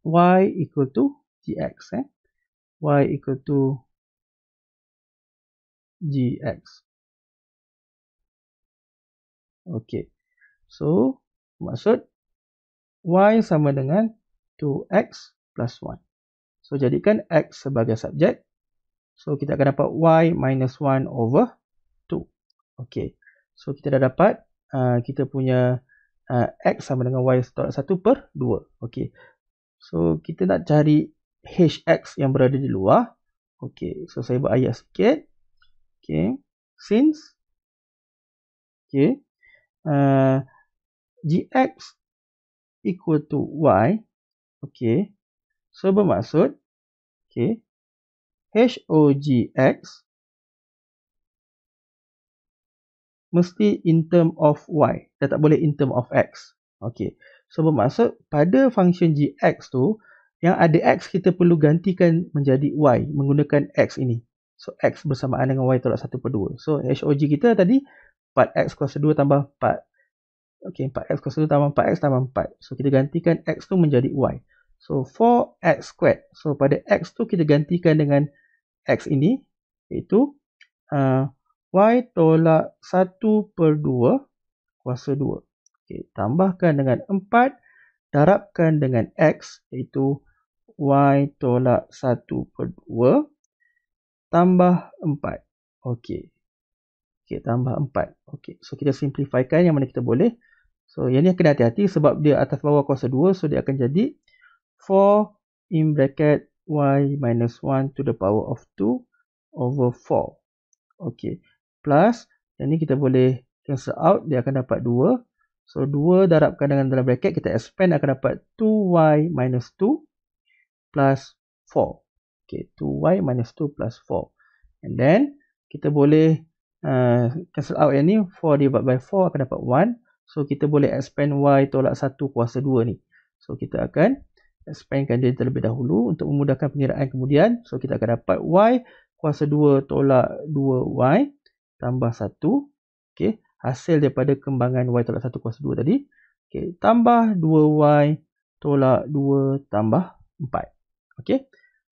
y equal to gx eh. Y equal to gx. Okay. So maksud y sama dengan 2x plus 1. So jadikan x sebagai subjek. So kita akan dapat y minus 1 over 2. Okay. So kita dah dapat uh, kita punya uh, X sama dengan Y tolak 1 per 2. Okay. So kita nak cari HX yang berada di luar. Okay. So saya buat ayat sikit. Okay. Since. Okay. Uh, GX equal to Y. Okay. So bermaksud. Okay. h o g x mesti in term of y. Dia tak boleh in term of x. Okey. So bermaksud pada function gx tu yang ada x kita perlu gantikan menjadi y menggunakan x ini. So x bersamaan dengan y tolak 1 per 2. So HOG kita tadi 4x kuasa 2 tambah 4. Okey, 4x kuasa 2 tambah 4x tambah 4. So kita gantikan x tu menjadi y. So 4x squared. So pada x tu kita gantikan dengan x ini iaitu uh, y tolak 1 per 2 kuasa 2. Okay, tambahkan dengan 4, darabkan dengan x iaitu y tolak 1 per 2 tambah 4. Okey. Okey, tambah 4. Okey, so kita simplifikan yang mana kita boleh. So, yang ni kena hati-hati sebab dia atas bawah kuasa 2. So, dia akan jadi 4 in bracket y minus 1 to the power of 2 over 4. Okey plus. Yang ni kita boleh cancel out. Dia akan dapat 2. So 2 darabkan dengan dalam bracket. Kita expand akan dapat 2y minus 2 plus 4. Okay 2y minus 2 plus 4. And then kita boleh uh, cancel out yang ni. 4 divided by 4 akan dapat 1. So kita boleh expand y tolak 1 kuasa 2 ni. So kita akan expandkan dia terlebih dahulu. Untuk memudahkan pengiraan kemudian. So kita akan dapat y kuasa 2 tolak 2y. 2 y tambah 1. okey. Hasil daripada kembangan y tolak 1 kuasa 2 tadi. okey. Tambah 2y tolak 2 tambah 4. okey.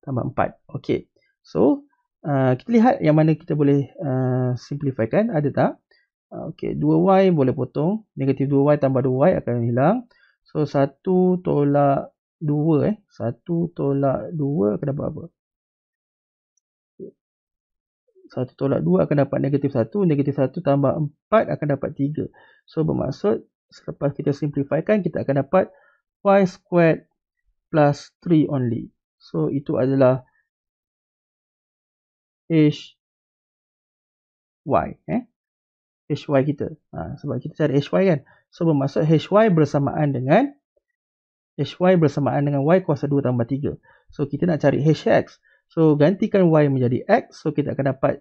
Tambah 4. okey. So, uh, kita lihat yang mana kita boleh uh, simplifikan. Ada tak? Ah, okey, okay. 2y boleh potong. Negatif 2y tambah 2y akan hilang. So, 1 tolak 2 eh. 1 tolak 2 akan dapat apa? 1 tolak 2 akan dapat negatif 1. Negatif 1 tambah 4 akan dapat 3. So bermaksud selepas kita simplifikan kita akan dapat y squared plus 3 only. So itu adalah h y. Eh? h y kita. Ha, sebab kita cari h y kan. So bermaksud h y bersamaan dengan h y bersamaan dengan y kuasa 2 tambah 3. So kita nak cari h x. So gantikan y menjadi x. So kita akan dapat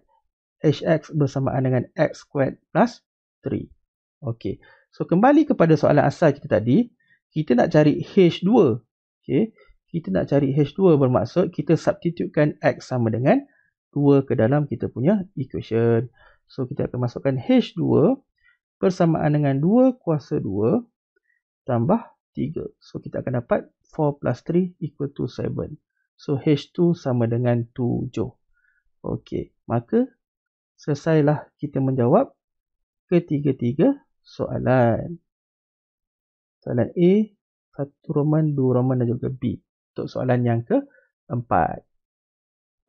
hx bersamaan dengan x squared plus 3. Okay. So kembali kepada soalan asal kita tadi. Kita nak cari h2. Okay. Kita nak cari h2 bermaksud kita substitutekan x sama dengan 2 ke dalam kita punya equation. So kita akan masukkan h2 bersamaan dengan 2 kuasa 2 tambah 3. So kita akan dapat 4 plus 3 equal to 7. So H2 sama dengan 7. Okey, maka selesailah kita menjawab ketiga-tiga soalan. Soalan A, satu roman, dua roman dan juga B. Untuk soalan yang keempat.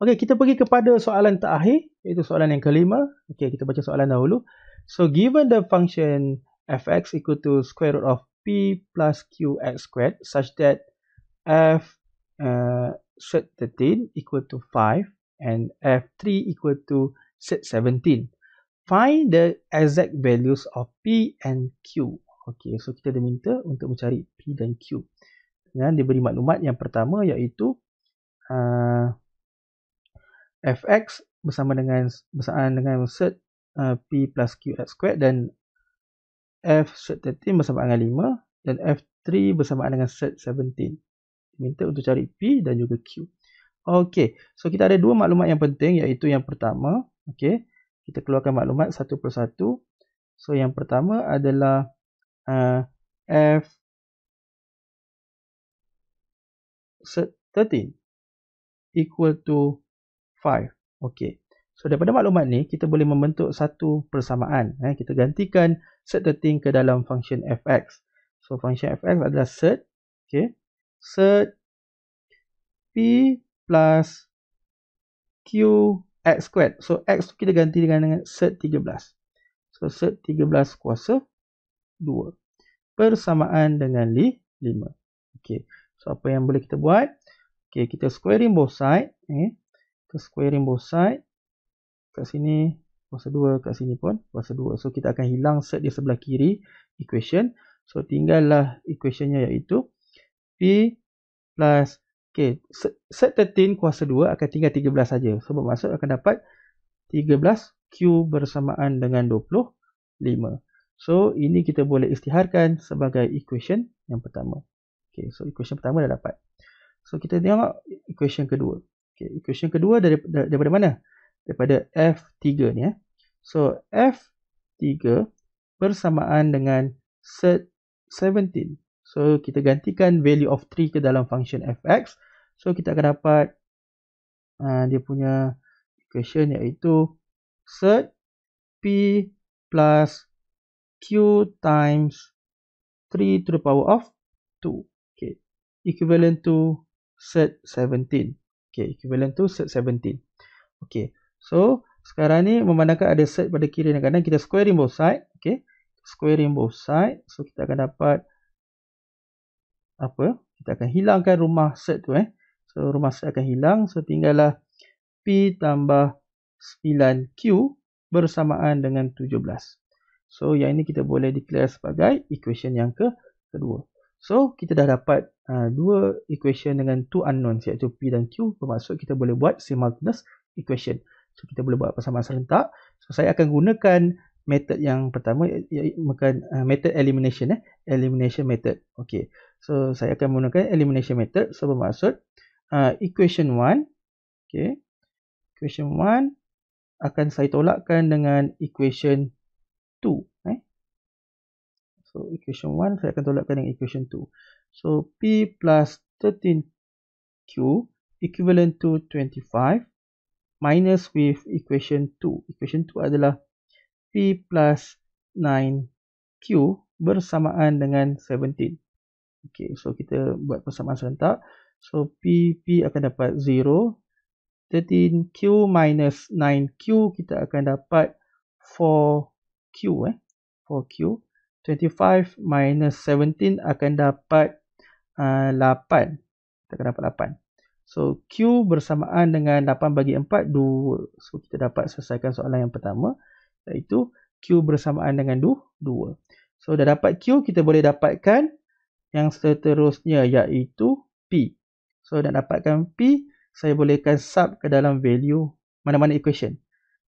Okey, kita pergi kepada soalan terakhir. Iaitu soalan yang kelima. Okey, kita baca soalan dahulu. So, given the function fx equal to square root of p plus qx squared such that f uh, Set 13 equal to 5 and F3 equal to set 17. Find the exact values of P and Q. Okay, so kita diminta untuk mencari P dan Q. Dan ya, diberi maklumat yang pertama iaitu uh, Fx bersama dengan bersamaan dengan set uh, P plus q QX squared dan F set 13 bersamaan dengan 5 dan F3 bersamaan dengan set 17 minta untuk cari P dan juga Q. Okey, so kita ada dua maklumat yang penting iaitu yang pertama, okey. Kita keluarkan maklumat satu persatu. So yang pertama adalah uh, F 13 equal to 5. Okey. So daripada maklumat ni kita boleh membentuk satu persamaan. Eh, kita gantikan set13 ke dalam function fx. So function fx adalah set. Okey search P plus Q X squared. So X kita ganti dengan, dengan set 13. So set 13 kuasa 2. Persamaan dengan li 5. Okay. So apa yang boleh kita buat? Okay. Kita squaring both side. Eh. Kita squaring both side. Kat sini kuasa 2. Kat sini pun kuasa 2. So kita akan hilang set di sebelah kiri equation. So tinggallah equationnya iaitu P plus okay, set 13 kuasa 2 akan tinggal 13 saja. So bermaksud akan dapat 13 Q bersamaan dengan 25. So ini kita boleh istiharkan sebagai equation yang pertama. Okay, so equation pertama dah dapat. So kita tengok equation kedua. Okay, equation kedua dari, dari, daripada mana? Daripada F3 ni. Eh. So F3 bersamaan dengan set 17. So kita gantikan value of 3 ke dalam function fx. So kita akan dapat uh, dia punya equation iaitu set p plus q times 3 to the power of 2. Okay. Equivalent to set 17. Okay. Equivalent to set 17. Okay. So sekarang ni memandangkan ada set pada kiri dan kanan kita squaring both side. Okay. Squaring both side. So kita akan dapat apa kita akan hilangkan rumah set tu eh so rumah set akan hilang so tinggallah p tambah 9q bersamaan dengan 17 so yang ini kita boleh declare sebagai equation yang ke kedua so kita dah dapat ha, dua equation dengan two unknown, iaitu p dan q bermaksud kita boleh buat simultaneous equation so kita boleh buat persamaan serentak so saya akan gunakan method yang pertama iaitu ia, ha, method elimination eh elimination method okey So saya akan menggunakan elimination method. So bermaksud uh, equation 1. Okay. Equation 1 akan saya tolakkan dengan equation 2. Eh. So equation 1 saya akan tolakkan dengan equation 2. So P plus 13Q equivalent to 25 minus with equation 2. Equation 2 adalah P plus 9Q bersamaan dengan 17. Okay, so kita buat persamaan serentak. So P P akan dapat 0. 13Q minus 9Q kita akan dapat 4Q eh. 4Q. 25 minus 17 akan dapat uh, 8. Kita akan dapat 8. So Q bersamaan dengan 8 bagi 4, 2. So kita dapat selesaikan soalan yang pertama. Iaitu Q bersamaan dengan 2, 2. So dah dapat Q, kita boleh dapatkan yang seterusnya iaitu P. So nak dapatkan P, saya bolehkan sub ke dalam value mana-mana equation.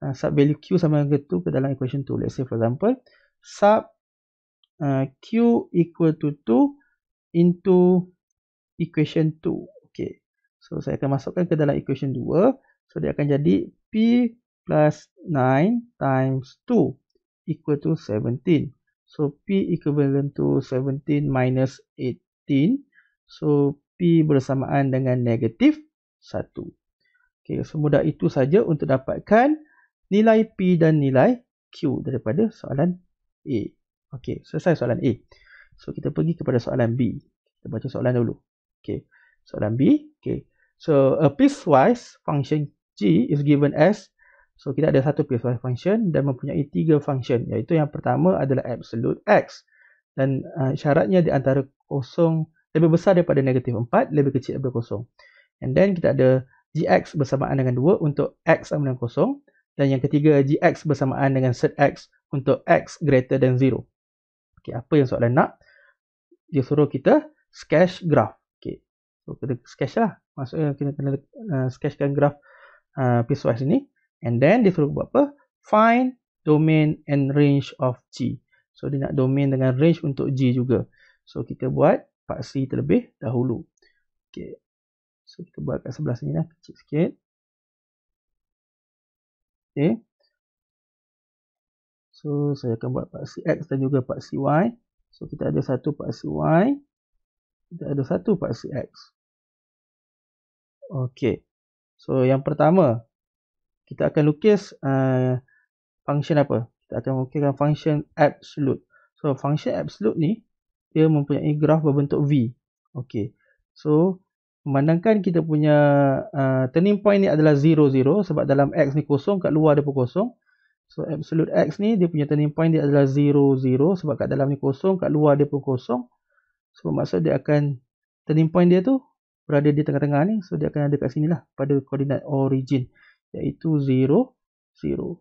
Uh, sub value Q sama dengan tu ke dalam equation tu. Let's say for example, sub uh, Q equal to 2 into equation 2. Okay. So saya akan masukkan ke dalam equation 2. So dia akan jadi P plus 9 times 2 equal to 17. So P equivalent to 17 minus 18. So P bersamaan dengan negatif 1. Okay, semudah itu saja untuk dapatkan nilai P dan nilai Q daripada soalan A. Okay, selesai soalan A. So kita pergi kepada soalan B. Kita baca soalan dulu. Okay, soalan B. Okay, so a piecewise function G is given as So kita ada satu piecewise function dan mempunyai tiga function iaitu yang pertama adalah absolute x dan uh, syaratnya di antara kosong lebih besar daripada negatif 4 lebih kecil daripada kosong. And then kita ada gx bersamaan dengan 2 untuk x sama dengan kosong dan yang ketiga gx bersamaan dengan set x untuk x greater than 0. Okay, apa yang soalan nak? Dia suruh kita sketch graph. Okay. So kita sketch lah. Maksudnya kita kena uh, sketchkan graph uh, piecewise ni. And then dia perlu buat apa? Find domain and range of G. So dia nak domain dengan range untuk G juga. So kita buat paksi terlebih dahulu. Okay. So kita buat kat sebelah sini lah. Kecil sikit. Okay. So saya akan buat paksi X dan juga paksi Y. So kita ada satu paksi Y. Kita ada satu paksi X. Okay. So yang pertama kita akan lukis uh, function apa? Kita akan lukiskan function absolute. So function absolute ni dia mempunyai graf berbentuk V. Okay. So memandangkan kita punya uh, turning point ni adalah 0 0 sebab dalam x ni kosong kat luar dia pun kosong. So absolute x ni dia punya turning point dia adalah 0 0 sebab kat dalam ni kosong kat luar dia pun kosong. So maksud dia akan turning point dia tu berada di tengah-tengah ni so dia akan ada kat sini lah pada koordinat origin iaitu 0 0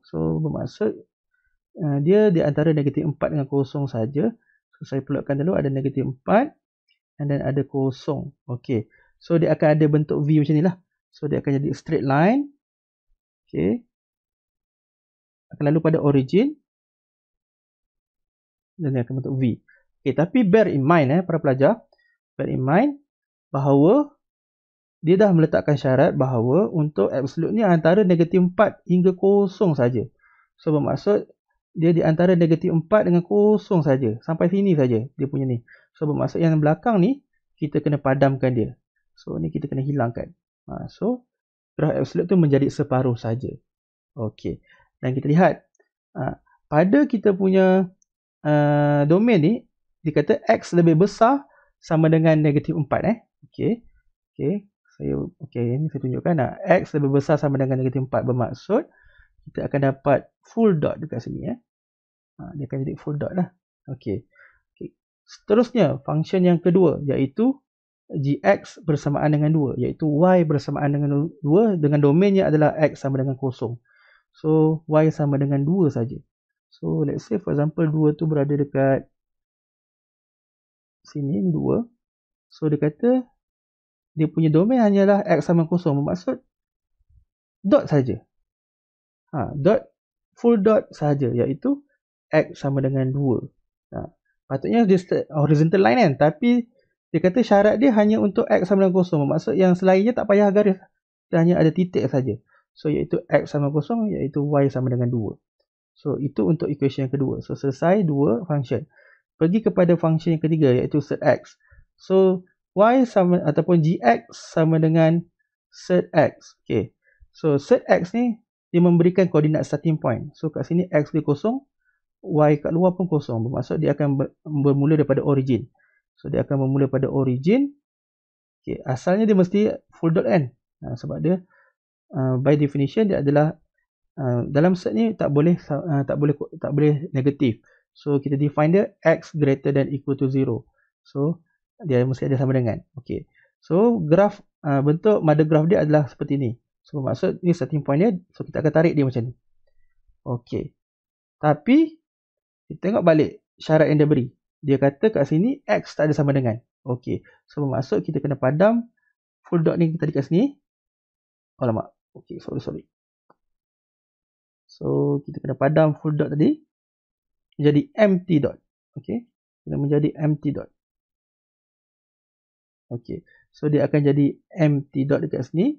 so bermaksud uh, dia di antara negatif 4 dengan kosong saja so saya plotkan dulu ada negatif 4 and then ada kosong Okay. so dia akan ada bentuk V macam ni lah. so dia akan jadi straight line Okay. akan lalu pada origin dan dia akan bentuk V Okay. tapi bear in mind eh para pelajar bear in mind bahawa dia dah meletakkan syarat bahawa untuk absolute ni antara negatif 4 hingga kosong saja. So bermaksud dia di antara negatif 4 dengan kosong saja. Sampai sini saja dia punya ni. So bermaksud yang belakang ni kita kena padamkan dia. So ni kita kena hilangkan. Ha, so graf absolute tu menjadi separuh saja. Okey. Dan kita lihat ha, pada kita punya uh, domain ni dia x lebih besar sama dengan negatif 4 eh. Okey. Okey saya okay, ini saya tunjukkan nah x lebih besar sama dengan negatif 4 bermaksud kita akan dapat full dot dekat sini ya, ha, dia akan jadi full dot lah Okay. okey seterusnya function yang kedua iaitu gx bersamaan dengan 2 iaitu y bersamaan dengan 2 dengan domainnya adalah x sama dengan kosong. so y sama dengan 2 saja so let's say for example 2 tu berada dekat sini 2 so dia kata dia punya domain hanyalah x sama kosong bermaksud dot saja. Ha, dot full dot saja iaitu x sama dengan 2. Ha, patutnya dia horizontal line kan tapi dia kata syarat dia hanya untuk x sama dengan kosong bermaksud yang selainnya tak payah garis dia hanya ada titik saja. So iaitu x sama kosong iaitu y sama dengan 2. So itu untuk equation yang kedua. So selesai dua function. Pergi kepada function yang ketiga iaitu set x. So y sama ataupun gx sama dengan set x. Okay. So set x ni dia memberikan koordinat starting point. So kat sini x dia kosong, y kat luar pun kosong. Bermaksud dia akan bermula daripada origin. So dia akan bermula pada origin. Okay. Asalnya dia mesti full dot n. Ha, sebab dia uh, by definition dia adalah uh, dalam set ni tak boleh uh, tak boleh tak boleh negatif. So kita define dia x greater than equal to 0. So dia mesti ada sama dengan. Okey. So graf uh, bentuk mother graph dia adalah seperti ni. So maksud ni starting point dia so kita akan tarik dia macam ni. Okey. Tapi kita tengok balik syarat yang dia beri. Dia kata kat sini x tak ada sama dengan. Okey. So maksud kita kena padam full dot ni kita tadi kat sini. Alamak. Oh, Okey, sorry sorry. So kita kena padam full dot tadi jadi empty dot. Okey. Kena menjadi empty dot. Okey. So dia akan jadi MT dot dekat sini.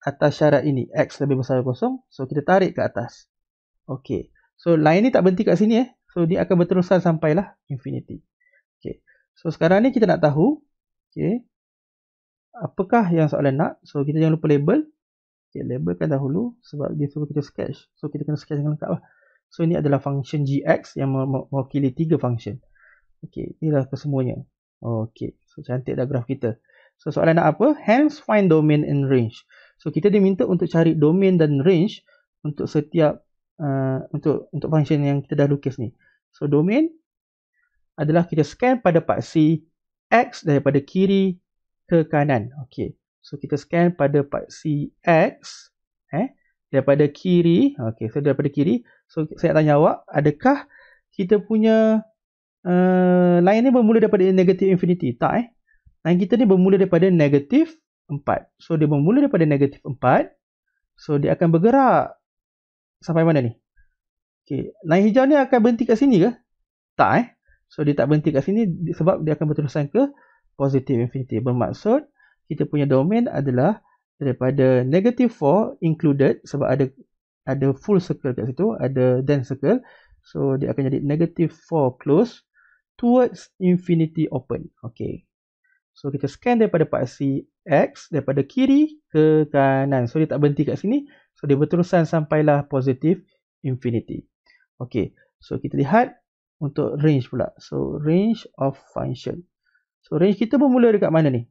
Atas syarat ini. X lebih besar daripada kosong. So kita tarik ke atas. Okey. So line ni tak berhenti kat sini eh. So dia akan berterusan sampailah infinity. Okey. So sekarang ni kita nak tahu. Okey. Apakah yang soalan nak. So kita jangan lupa label. Okey. Labelkan dahulu. Sebab dia suruh kita sketch. So kita kena sketch dengan lengkap lah. So ini adalah function gx yang mewakili tiga function. Okey. Inilah kesemuanya. Okay. So, cantik dah graf kita. So, soalan nak apa? Hence, find domain and range. So, kita diminta untuk cari domain dan range untuk setiap, uh, untuk untuk function yang kita dah lukis ni. So, domain adalah kita scan pada paksi X daripada kiri ke kanan. Okay. So, kita scan pada paksi X eh, daripada kiri. Okay. So, daripada kiri. So, saya nak tanya awak, adakah kita punya Eh, line ni bermula daripada negative infinity. Tak eh. Line kita ni bermula daripada negative 4. So dia bermula daripada negative 4. So dia akan bergerak sampai mana ni? Okay. Line hijau ni akan berhenti kat sini ke? Tak eh. So dia tak berhenti kat sini sebab dia akan berterusan ke positive infinity. Bermaksud kita punya domain adalah daripada negative 4 included sebab ada ada full circle kat situ, ada dense circle. So dia akan jadi negative 4 close towards infinity open. Okay. So kita scan daripada paksi X daripada kiri ke kanan. So dia tak berhenti kat sini. So dia berterusan sampailah positif infinity. Okay. So kita lihat untuk range pula. So range of function. So range kita bermula dekat mana ni?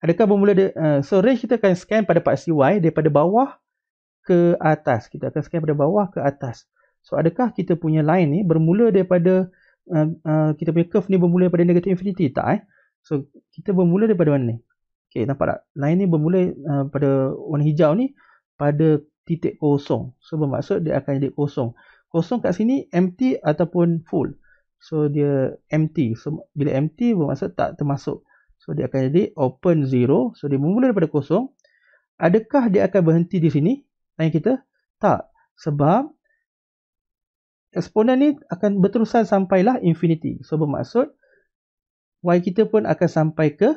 Adakah bermula de, uh, so range kita akan scan pada paksi Y daripada bawah ke atas. Kita akan scan pada bawah ke atas. So adakah kita punya line ni bermula daripada uh, kita punya curve ni bermula daripada negative infinity tak eh so kita bermula daripada mana ni okey nampak tak line ni bermula uh, pada warna hijau ni pada titik kosong so bermaksud dia akan jadi kosong kosong kat sini empty ataupun full so dia empty so bila empty bermaksud tak termasuk so dia akan jadi open zero so dia bermula daripada kosong adakah dia akan berhenti di sini tanya kita tak sebab eksponen ni akan berterusan sampailah infinity. So bermaksud y kita pun akan sampai ke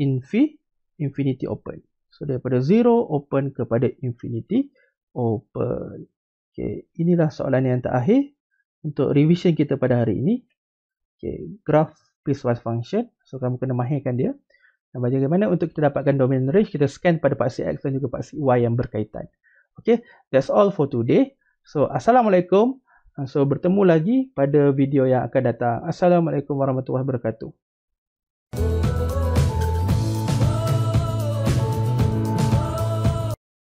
infi, infinity open. So daripada 0 open kepada infinity open. Okay. Inilah soalan yang terakhir untuk revision kita pada hari ini. Okay. Graph piecewise function. So kamu kena mahirkan dia. Dan bagaimana untuk kita dapatkan domain range, kita scan pada paksi X dan juga paksi Y yang berkaitan. Okay. That's all for today. So Assalamualaikum. Ha, so bertemu lagi pada video yang akan datang. Assalamualaikum warahmatullahi wabarakatuh.